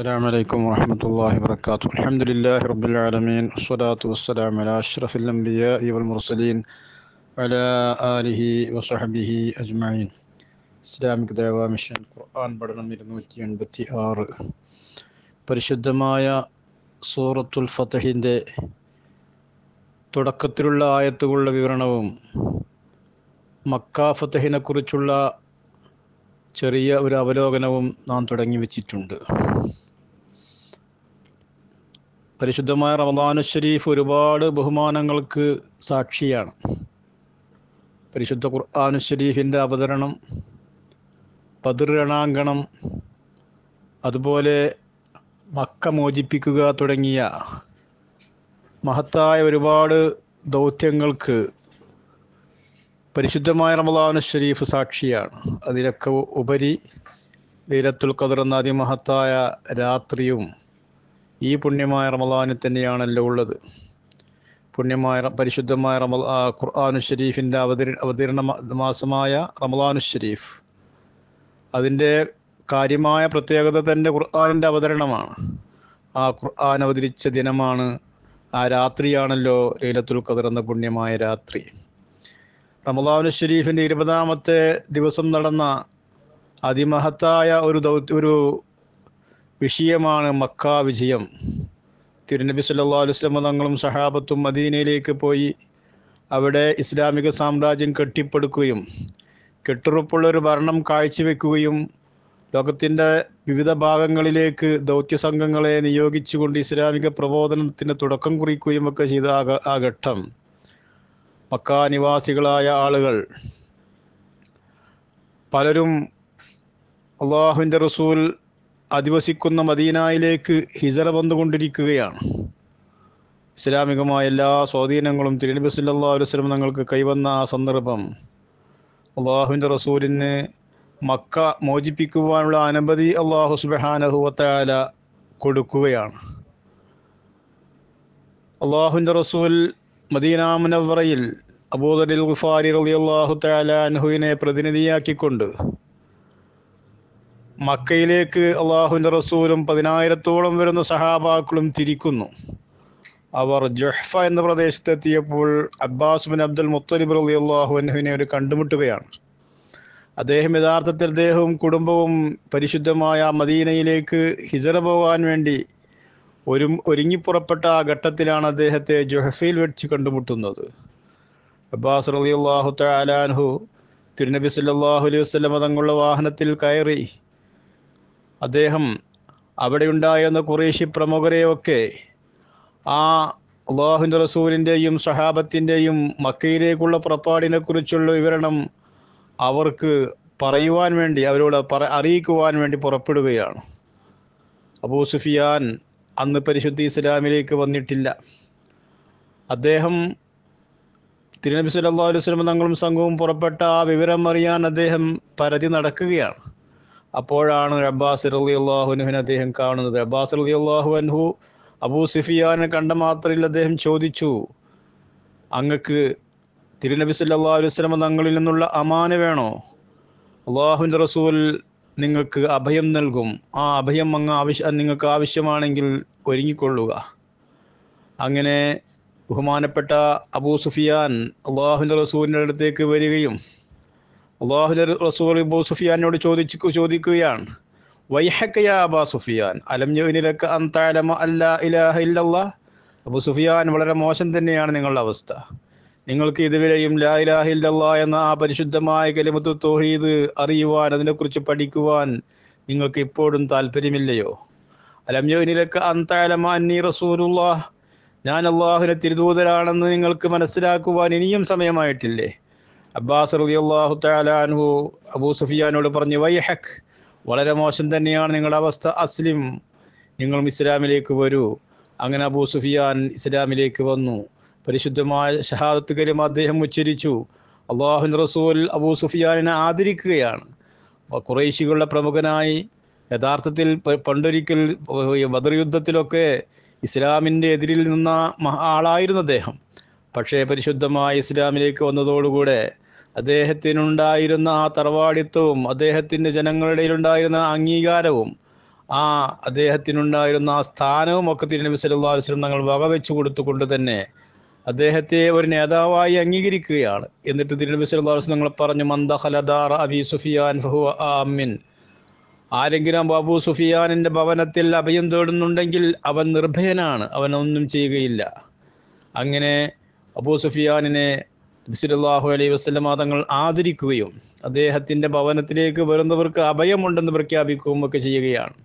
السلام عليكم ورحمة الله وبركاته الحمد لله رب العالمين والصلاة والسلام على أشرف الأنبياء والمرسلين على آله وصحبه أجمعين Islamic ദേവ mission ഖുർആൻ പഠനം ഇരുന്നൂറ്റി എൺപത്തി ആറ് പരിശുദ്ധമായ സൂറത്തുൽ ഫതഹിൻ്റെ തുടക്കത്തിലുള്ള ആയത്തുകളുടെ വിവരണവും മക്ക ഫതഹിനെക്കുറിച്ചുള്ള ചെറിയ ഒരു അവലോകനവും നാം തുടങ്ങി വച്ചിട്ടുണ്ട് പരിശുദ്ധമായ റമദാനു ഷരീഫ് ഒരുപാട് ബഹുമാനങ്ങൾക്ക് സാക്ഷിയാണ് പരിശുദ്ധ ഖുർആാനു ഷരീഫിൻ്റെ അവതരണം പതിരണാങ്കണം അതുപോലെ മക്ക മോചിപ്പിക്കുക തുടങ്ങിയ മഹത്തായ ഒരുപാട് ദൗത്യങ്ങൾക്ക് പരിശുദ്ധമായ റമദാനു ഷരീഫ് സാക്ഷിയാണ് അതിലൊക്കെ ഉപരി വീരത്തുൽ കതിർ എന്ന അതിമഹത്തായ രാത്രിയും ഈ പുണ്യമായ റമദാനിൽ തന്നെയാണല്ലോ ഉള്ളത് പുണ്യമായ പരിശുദ്ധമായ റമ ഖുർആാനു ഷരീഫിൻ്റെ അവതരി അവതീർണ മാസമായ റമദാനു ഷരീഫ് അതിൻ്റെ കാര്യമായ പ്രത്യേകത തന്നെ ഖുർആാനിൻ്റെ അവതരണമാണ് ആ ഖുർആൻ അവതരിച്ച ദിനമാണ് ആ രാത്രിയാണല്ലോ ലൈലത്തുൽ ഖദർ എന്ന പുണ്യമായ രാത്രി റമദാനു ഷരീഫിൻ്റെ ഇരുപതാമത്തെ ദിവസം നടന്ന അതിമഹത്തായ ഒരു ദൗത്യ ഒരു വിഷയമാണ് മക്കാ വിജയം തിരുനബി സല്ലാ അലുസ്ലമ തങ്ങളും സഹാബത്തും മദീനയിലേക്ക് പോയി അവിടെ ഇസ്ലാമിക സാമ്രാജ്യം കെട്ടിപ്പടുക്കുകയും കെട്ടുറപ്പുള്ള ഒരു ഭരണം കാഴ്ചവെക്കുകയും ലോകത്തിൻ്റെ വിവിധ ഭാഗങ്ങളിലേക്ക് ദൗത്യ സംഘങ്ങളെ നിയോഗിച്ചുകൊണ്ട് ഇസ്ലാമിക പ്രബോധനത്തിന് തുടക്കം കുറിക്കുകയും ഒക്കെ ചെയ്ത ആ ഘട്ടം മക്ക നിവാസികളായ ആളുകൾ പലരും അള്ളാഹുവിൻ്റെ റസൂൽ അധിവസിക്കുന്ന മദീനായിലേക്ക് ഹിജറ വന്നുകൊണ്ടിരിക്കുകയാണ് ഇസ്ലാമികമായ എല്ലാ സ്വാധീനങ്ങളും തിരുനബി സല്ലാ അലുസ്ലം തങ്ങൾക്ക് കൈവന്ന ആ സന്ദർഭം അള്ളാഹുവിൻ്റെ റസൂലിന് മക്ക മോചിപ്പിക്കുവാനുള്ള അനവധി അള്ളാഹു സുബഹാനഹുവത്താല കൊടുക്കുകയാണ് അള്ളാഹുവിൻ്റെ റസൂൽ മദീനാമുനവറയിൽ അബൂദറിൽ ഗുഫാരി റളിയല്ലാഹു തആല അൻഹുവിനെ പ്രതിനിധിയാക്കിക്കൊണ്ട് മക്കയിലേക്ക് അള്ളാഹുവിൻ്റെ റസൂലും പതിനായിരത്തോളം വരുന്ന സഹാബാക്കളും തിരിക്കുന്നു അവർ ജഹ്ഫ എന്ന പ്രദേശത്തെത്തിയപ്പോൾ Abbas bin Abdul Muttalib Ali അള്ളാഹുവിനെ അവർ കണ്ടുമുട്ടുകയാണ് അദ്ദേഹം യഥാർത്ഥത്തിൽ അദ്ദേഹവും കുടുംബവും പരിശുദ്ധമായ മദീനയിലേക്ക് ഹിജറ പോകാൻ വേണ്ടി ഒരു ഒരുങ്ങിപ്പുറപ്പെട്ട ആ ഘട്ടത്തിലാണ് അദ്ദേഹത്തെ ജൊഹഫയിൽ വെച്ച് കണ്ടുമുട്ടുന്നത് അബ്ബാസ് അലി അള്ളാഹു തലാൻഹു തിരുനബി സല്ലാഹു അലൈഹി വസ്ലം തങ്ങളുടെ വാഹനത്തിൽ കയറി അദ്ദേഹം അവിടെ ഉണ്ടായിരുന്ന കുറേശി പ്രമുഖരെയൊക്കെ ആ അള്ളാഹു റസൂലിൻ്റെയും സഹാബത്തിൻ്റെയും മക്കയിലേക്കുള്ള പുറപ്പാടിനെക്കുറിച്ചുള്ള വിവരണം അവർക്ക് പറയുവാൻ വേണ്ടി അവരോട് പറ അറിയിക്കുവാൻ വേണ്ടി പുറപ്പെടുകയാണ് അബൂ സുഫിയാൻ അന്ന് പരിശുദ്ധി ഇസ്ലാമിലേക്ക് വന്നിട്ടില്ല അദ്ദേഹം തിരുനബി സല്ലാ അലുസ്ലം തങ്ങളും സംഘവും പുറപ്പെട്ട ആ വിവരം അറിയാൻ അദ്ദേഹം പരതി നടക്കുകയാണ് അപ്പോഴാണ് അബ്ബാസ് അലി അള്ളാഹുനുവിനെ അദ്ദേഹം കാണുന്നത് അബ്ബാസ് അലി അള്ളാഹു അൻഹു അബൂ സിഫിയാനെ കണ്ട മാത്രയിൽ അദ്ദേഹം ചോദിച്ചു അങ്ങക്ക് തിരുനബി സല്ലാ അലുസ്ലമ തങ്ങളിൽ നിന്നുള്ള അമാന വേണോ അള്ളാഹുൻ റസൂൽ നിങ്ങൾക്ക് അഭയം നൽകും ആ അഭയം അങ്ങ് ആവശ്യ നിങ്ങൾക്ക് ആവശ്യമാണെങ്കിൽ ഒരുങ്ങിക്കൊള്ളുക അങ്ങനെ ബഹുമാനപ്പെട്ട അബൂ സുഫിയാൻ അള്ളാഹുൻ റസൂലിൻ്റെ അടുത്തേക്ക് വരികയും അള്ളാഹു റസൂർ അബൂ സുഫിയാനോട് ചോദിച്ചു ചോദിക്കുകയാണ് സുഫിയാൻ അബു സുഫിയാൻ വളരെ മോശം തന്നെയാണ് നിങ്ങളുടെ അവസ്ഥ നിങ്ങൾക്ക് ഇതുവരെയും ലാ ഇലാഹ എന്ന ആ പരിശുദ്ധമായ കലിമത്ത് തൊഴീത് അറിയുവാൻ അതിനെക്കുറിച്ച് പഠിക്കുവാൻ നിങ്ങൾക്ക് ഇപ്പോഴും താല്പര്യമില്ലയോ അലംജുവിനിലക്ക് അന്താലമ അന്നീ ഞാൻ അള്ളാഹുവിനെ തിരുദൂതരാണെന്ന് നിങ്ങൾക്ക് മനസ്സിലാക്കുവാൻ ഇനിയും സമയമായിട്ടില്ലേ അബ്ബാസ് റലി അള്ളാഹു താലാൻഹു അബൂ സുഫിയാനോട് പറഞ്ഞു വൈഹക് വളരെ മോശം തന്നെയാണ് നിങ്ങളുടെ അവസ്ഥ അസ്ലിം നിങ്ങളും ഇസ്ലാമിലേക്ക് വരൂ അങ്ങനെ അബൂ സുഫിയാൻ ഇസ്ലാമിലേക്ക് വന്നു പരിശുദ്ധമായ ഷഹാദത്ത് കലിമ അദ്ദേഹം ഉച്ചരിച്ചു അള്ളാഹു റസൂൽ അബൂ സുഫിയാനെ ആദരിക്കുകയാണ് കുറേശികളുടെ പ്രമുഖനായി യഥാർത്ഥത്തിൽ പണ്ടൊരിക്കൽ ബദർ യുദ്ധത്തിലൊക്കെ ഇസ്ലാമിൻ്റെ എതിരിൽ നിന്ന ആളായിരുന്നു അദ്ദേഹം പക്ഷേ പരിശുദ്ധമായ ഇസ്ലാമിലേക്ക് വന്നതോടുകൂടെ അദ്ദേഹത്തിനുണ്ടായിരുന്ന ആ തറവാടിത്വവും അദ്ദേഹത്തിൻ്റെ ജനങ്ങളുടെ ഉണ്ടായിരുന്ന അംഗീകാരവും ആ അദ്ദേഹത്തിനുണ്ടായിരുന്ന ആ സ്ഥാനവും ഒക്കെ തിരുനബി അലൈഹി വസ്ലം തങ്ങൾ വകവെച്ചു കൊടുത്തുകൊണ്ട് തന്നെ അദ്ദേഹത്തെ ഒരു നേതാവായി അംഗീകരിക്കുകയാണ് എന്നിട്ട് തിരുനബി സല്ലാ വസ്ലം തങ്ങൾ പറഞ്ഞു മന്ദ ഹലദാർ അബി സുഫിയാൻ ഫഹുവ ആമിൻ ആരെങ്കിലും ബാബു സുഫിയാനിൻ്റെ ഭവനത്തിൽ അഭയം തേടുന്നുണ്ടെങ്കിൽ അവൻ നിർഭയനാണ് അവൻ ഒന്നും ചെയ്യുകയില്ല അങ്ങനെ അബൂ സുഫിയാനിനെ ബിസുലാഹു അലൈഹി വസ്ലമ തങ്ങൾ ആദരിക്കുകയും അദ്ദേഹത്തിൻ്റെ ഭവനത്തിലേക്ക് വരുന്നവർക്ക് അഭയമുണ്ടെന്ന് പ്രഖ്യാപിക്കുകയും ഒക്കെ ചെയ്യുകയാണ്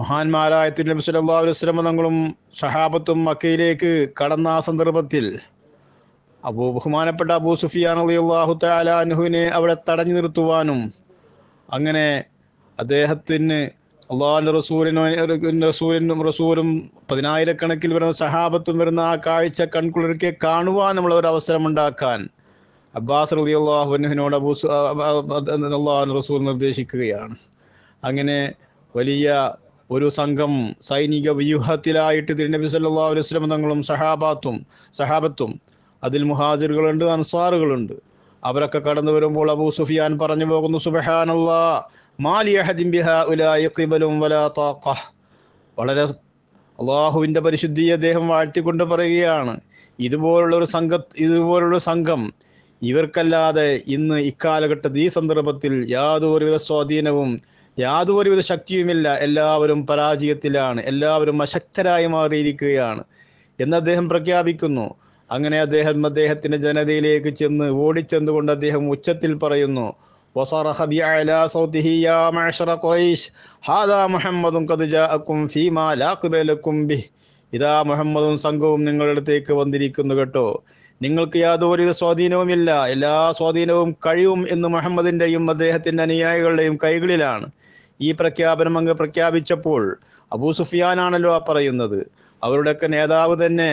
മഹാന്മാരായ തിരുനബി സുല്ലാ അലുസ്ലമ തങ്ങളും ഷഹാബത്തും മക്കയിലേക്ക് കടന്ന ആ സന്ദർഭത്തിൽ അബൂ ബഹുമാനപ്പെട്ട അബൂ സുഫിയാൻ അലി അള്ളാഹു താല അനുഹുവിനെ അവിടെ തടഞ്ഞു നിർത്തുവാനും അങ്ങനെ അദ്ദേഹത്തിന് അള്ളാഹിൻ്റെ റസൂലിനും റസൂലിനും റസൂലും പതിനായിരക്കണക്കിൽ വരുന്ന സഹാബത്തും വരുന്ന ആ കാഴ്ച കൺകുളിരിക്കെ കാണുവാൻ നമ്മൾ ഒരു അവസരം ഉണ്ടാക്കാൻ അബ്ബാസ് റലി അള്ളാഹുനോട് അബൂസ് അള്ളാഹു റസൂൽ നിർദ്ദേശിക്കുകയാണ് അങ്ങനെ വലിയ ഒരു സംഘം സൈനിക വ്യൂഹത്തിലായിട്ട് തിരുനബി സല്ലാ അലുസ്ലം തങ്ങളും സഹാബാത്തും സഹാബത്തും അതിൽ മുഹാജിറുകളുണ്ട് അൻസാറുകളുണ്ട് അവരൊക്കെ കടന്നു വരുമ്പോൾ അബൂ സുഫിയാൻ പറഞ്ഞു പോകുന്നു സുബഹാനല്ലാ വളരെ അള്ളാഹുവിൻ്റെ പരിശുദ്ധിയെ അദ്ദേഹം വാഴ്ത്തിക്കൊണ്ട് പറയുകയാണ് ഇതുപോലുള്ള ഒരു സംഘ ഇതുപോലുള്ള സംഘം ഇവർക്കല്ലാതെ ഇന്ന് ഇക്കാലഘട്ടത്തിൽ ഈ സന്ദർഭത്തിൽ യാതൊരുവിധ സ്വാധീനവും യാതൊരുവിധ ശക്തിയുമില്ല എല്ലാവരും പരാജയത്തിലാണ് എല്ലാവരും അശക്തരായി മാറിയിരിക്കുകയാണ് എന്ന് അദ്ദേഹം പ്രഖ്യാപിക്കുന്നു അങ്ങനെ അദ്ദേഹം അദ്ദേഹത്തിൻ്റെ ജനതയിലേക്ക് ചെന്ന് ഓടിച്ചെന്നുകൊണ്ട് അദ്ദേഹം ഉച്ചത്തിൽ പറയുന്നു وصرخ بأعلى صوته يا معشر قريش هذا محمد قد جاءكم فيما لا قبل لكم به ഇതാ മുഹമ്മദും സംഘവും നിങ്ങളുടെ അടുത്തേക്ക് വന്നിരിക്കുന്നു കേട്ടോ നിങ്ങൾക്ക് യാതൊരുവിധ സ്വാധീനവുമില്ല എല്ലാ സ്വാധീനവും കഴിയും എന്ന് മുഹമ്മദിൻ്റെയും അദ്ദേഹത്തിൻ്റെ അനുയായികളുടെയും കൈകളിലാണ് ഈ പ്രഖ്യാപനം അങ്ങ് പ്രഖ്യാപിച്ചപ്പോൾ അബൂ സുഫിയാനാണല്ലോ ആ പറയുന്നത് അവരുടെയൊക്കെ നേതാവ് തന്നെ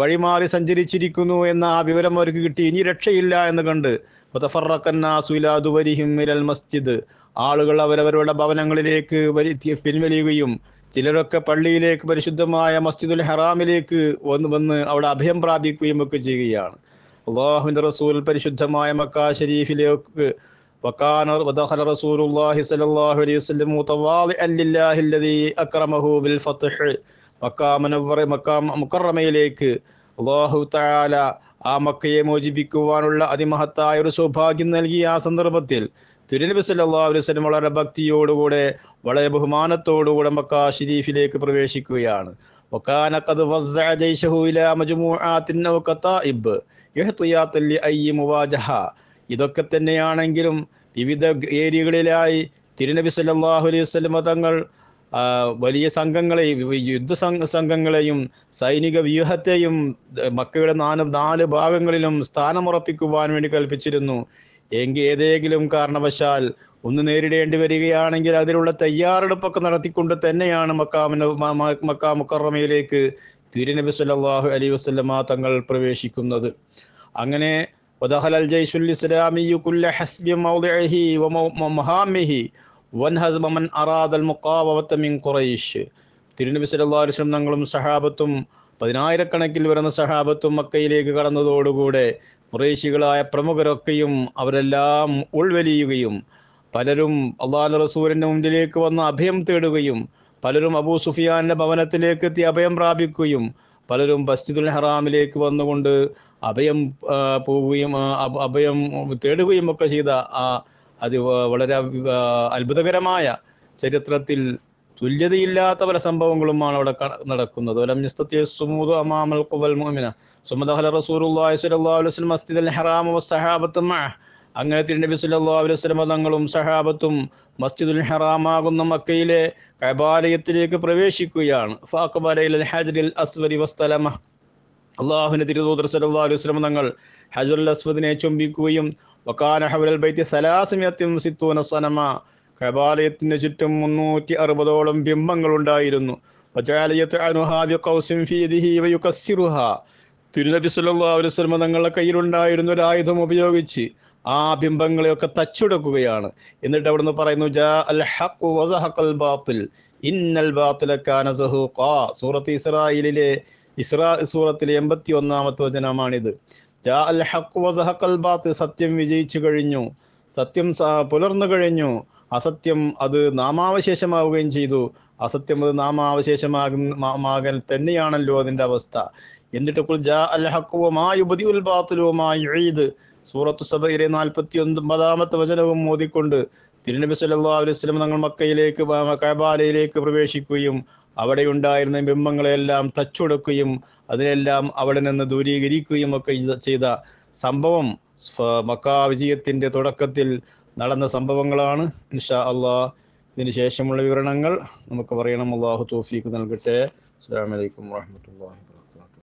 വഴിമാറി സഞ്ചരിച്ചിരിക്കുന്നു എന്ന ആ വിവരം അവർക്ക് കിട്ടി ഇനി രക്ഷയില്ല എന്ന് കണ്ട് മസ്ജിദ് ആളുകൾ അവരവരുടെ ഭവനങ്ങളിലേക്ക് പിൻവലിയുകയും ചിലരൊക്കെ പള്ളിയിലേക്ക് പരിശുദ്ധമായ മസ്ജിദുൽ ഹറാമിലേക്ക് വന്ന് വന്ന് അവിടെ അഭയം പ്രാപിക്കുകയും ഒക്കെ ചെയ്യുകയാണ് അള്ളാഹുവിൻ്റെ റസൂൽ പരിശുദ്ധമായ മക്കാ ഷരീഫിലേക്ക് وكان ودخل رسول മക്കാമനവറ മക്കാം മുക്കറമയിലേക്ക് അള്ളാഹു താല ആ മക്കയെ മോചിപ്പിക്കുവാനുള്ള അതിമഹത്തായ ഒരു സൗഭാഗ്യം നൽകി ആ സന്ദർഭത്തിൽ തിരുനബി സല്ലാ അലുസ്ലം വളരെ ഭക്തിയോടുകൂടെ വളരെ ബഹുമാനത്തോടുകൂടെ മക്ക ഷരീഫിലേക്ക് പ്രവേശിക്കുകയാണ് ഇതൊക്കെ തന്നെയാണെങ്കിലും വിവിധ ഏരിയകളിലായി തിരുനബി സല്ലല്ലാഹു അലൈഹി വസല്ലം തങ്ങൾ വലിയ സംഘങ്ങളെയും യുദ്ധ സംഘങ്ങളെയും സൈനിക വ്യൂഹത്തെയും മക്കയുടെ നാല് നാല് ഭാഗങ്ങളിലും സ്ഥാനമുറപ്പിക്കുവാൻ വേണ്ടി കൽപ്പിച്ചിരുന്നു എങ്കിൽ ഏതെങ്കിലും കാരണവശാൽ ഒന്ന് നേരിടേണ്ടി വരികയാണെങ്കിൽ അതിനുള്ള തയ്യാറെടുപ്പൊക്കെ നടത്തിക്കൊണ്ട് തന്നെയാണ് മക്കാമിന് മക്കാ മുക്കറമയിലേക്ക് തിരുനബി സല്ലാഹു അലി വസ്ലമ തങ്ങൾ പ്രവേശിക്കുന്നത് അങ്ങനെ വദഹലൽ ജയ്ഷുൽ ഇസ്ലാമിയു കുല്ല ഹസ്ബി വ മഹാമിഹി വൻ മിൻ ഖുറൈഷ് തിരുനബി സല്ലല്ലാഹു അലൈഹി വസല്ലം തങ്ങളും സഹാബത്തും പതിനായിരക്കണക്കിൽ വരുന്ന സഹാബത്തും മക്കയിലേക്ക് കടന്നതോടുകൂടെ മുറേശികളായ പ്രമുഖരൊക്കെയും അവരെല്ലാം ഉൾവലിയുകയും പലരും അള്ളാഹു റസൂലിൻ്റെ മുമ്പിലേക്ക് വന്ന് അഭയം തേടുകയും പലരും അബൂ സുഫിയാന്റെ ഭവനത്തിലേക്ക് എത്തി അഭയം പ്രാപിക്കുകയും പലരും ബസ്ജിദുൽ ഹറാമിലേക്ക് വന്നുകൊണ്ട് അഭയം പോവുകയും അഭയം തേടുകയും ഒക്കെ ചെയ്ത ആ അത് വളരെ അത്ഭുതകരമായ ചരിത്രത്തിൽ തുല്യതയില്ലാത്ത പല സംഭവങ്ങളുമാണ് അവിടെ നടക്കുന്നത് അങ്ങനെ തിരുനബി സുല്ലാ അലുസ്ലമ തങ്ങളും സഹാബത്തും മസ്ജിദുൽ ഹറാമാകുന്ന മക്കയിലെ കബാലയത്തിലേക്ക് പ്രവേശിക്കുകയാണ് അള്ളാഹുവിൻ്റെ തിരുദൂതർ സല്ലാ അലുസ്ലമ തങ്ങൾ ഹജറുൽ അസ്വദിനെ ചുംബിക്കുകയും വക്കാന ഹവലൽ സനമ കബാലയത്തിൻ്റെ ചുറ്റും മുന്നൂറ്റി അറുപതോളം ബിംബങ്ങളുണ്ടായിരുന്നു തിരുനബി തങ്ങളുടെ കയ്യിലുണ്ടായിരുന്ന ഒരു ആയുധം ഉപയോഗിച്ച് ആ ബിംബങ്ങളെയൊക്കെ തച്ചുടക്കുകയാണ് എന്നിട്ട് നിന്ന് പറയുന്നു ഇന്നൽ സൂറത്ത് ഇസ്രായേലിലെ ഇസ്രാ സൂറത്തിലെ എൺപത്തി ഒന്നാമത്തെ വചനമാണിത് അൽ സത്യം വിജയിച്ചു കഴിഞ്ഞു സത്യം പുലർന്നു കഴിഞ്ഞു അസത്യം അത് നാമാവശേഷമാവുകയും ചെയ്തു അസത്യം അത് നാമാവശേഷമാകുമാകൽ തന്നെയാണല്ലോ അതിന്റെ അവസ്ഥ എന്നിട്ട് കുൽ ജാ എഴുത് സൂറത്തു സബയിലെ നാൽപ്പത്തി ഒൻപതാമത്തെ വചനവും മോദിക്കൊണ്ട് തിരുനബി സല്ലാ അലൈഹി തങ്ങൾ മക്കയിലേക്ക് കാബാലയിലേക്ക് പ്രവേശിക്കുകയും അവിടെ ഉണ്ടായിരുന്ന ബിംബങ്ങളെല്ലാം തച്ചൊടുക്കുകയും അതിനെല്ലാം അവിടെ നിന്ന് ദൂരീകരിക്കുകയും ഒക്കെ ചെയ്ത സംഭവം മക്കാവിജയത്തിൻ്റെ തുടക്കത്തിൽ നടന്ന സംഭവങ്ങളാണ് ഇൻഷാ അള്ളാ ഇതിന് ശേഷമുള്ള വിവരണങ്ങൾ നമുക്ക് പറയണം അള്ളാഹു തോഫീക്ക് നൽകട്ടെ അസ്സാം വലൈക്കും വാഹമത്തല്ലാ